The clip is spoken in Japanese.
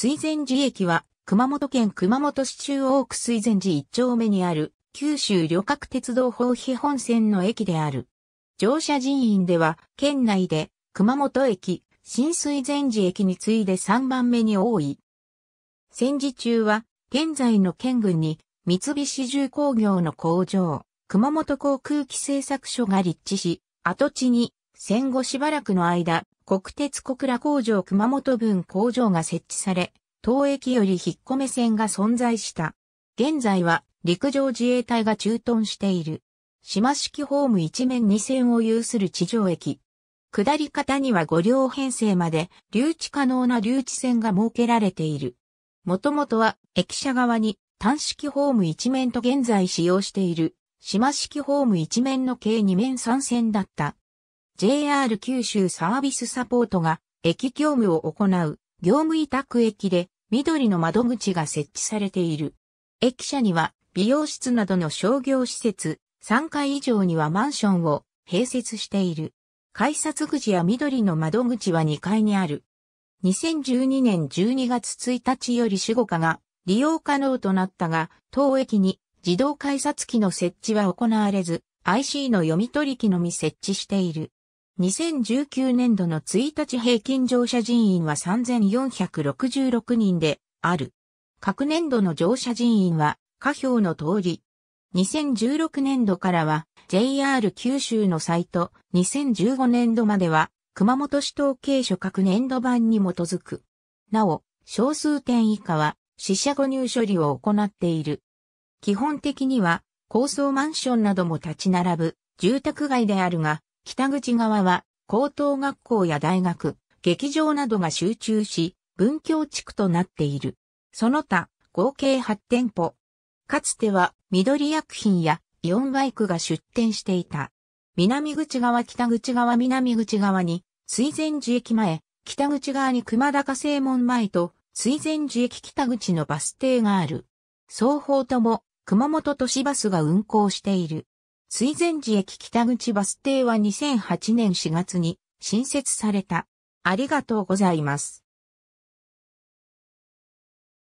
水前寺駅は、熊本県熊本市中央区水前寺一丁目にある、九州旅客鉄道法費本線の駅である。乗車人員では、県内で、熊本駅、新水前寺駅に次いで3番目に多い。戦時中は、現在の県軍に、三菱重工業の工場、熊本航空機製作所が立地し、跡地に、戦後しばらくの間、国鉄小倉工場熊本分工場が設置され、当駅より引っ込め線が存在した。現在は陸上自衛隊が駐屯している。島式ホーム一面二線を有する地上駅。下り方には5両編成まで留置可能な留置線が設けられている。もともとは駅舎側に単式ホーム一面と現在使用している島式ホーム一面の計二面三線だった JR 九州サービスサポートが駅業務を行う業務委託駅で緑の窓口が設置されている。駅舎には美容室などの商業施設、3階以上にはマンションを併設している。改札口や緑の窓口は2階にある。2012年12月1日より守護課が利用可能となったが、当駅に自動改札機の設置は行われず、IC の読み取り機のみ設置している。2019年度の1日平均乗車人員は3466人である。各年度の乗車人員は下表の通り。2016年度からは JR 九州のサイト、2015年度までは熊本市統計所各年度版に基づく。なお、少数点以下は死者誤入処理を行っている。基本的には高層マンションなども立ち並ぶ住宅街であるが、北口側は高等学校や大学、劇場などが集中し、文教地区となっている。その他、合計8店舗。かつては、緑薬品やイオンバイクが出店していた。南口側、北口側、南口側に、水前寺駅前、北口側に熊高正門前と、水前寺駅北口のバス停がある。双方とも、熊本都市バスが運行している。水前寺駅北口バス停は2008年4月に新設された。ありがとうございます。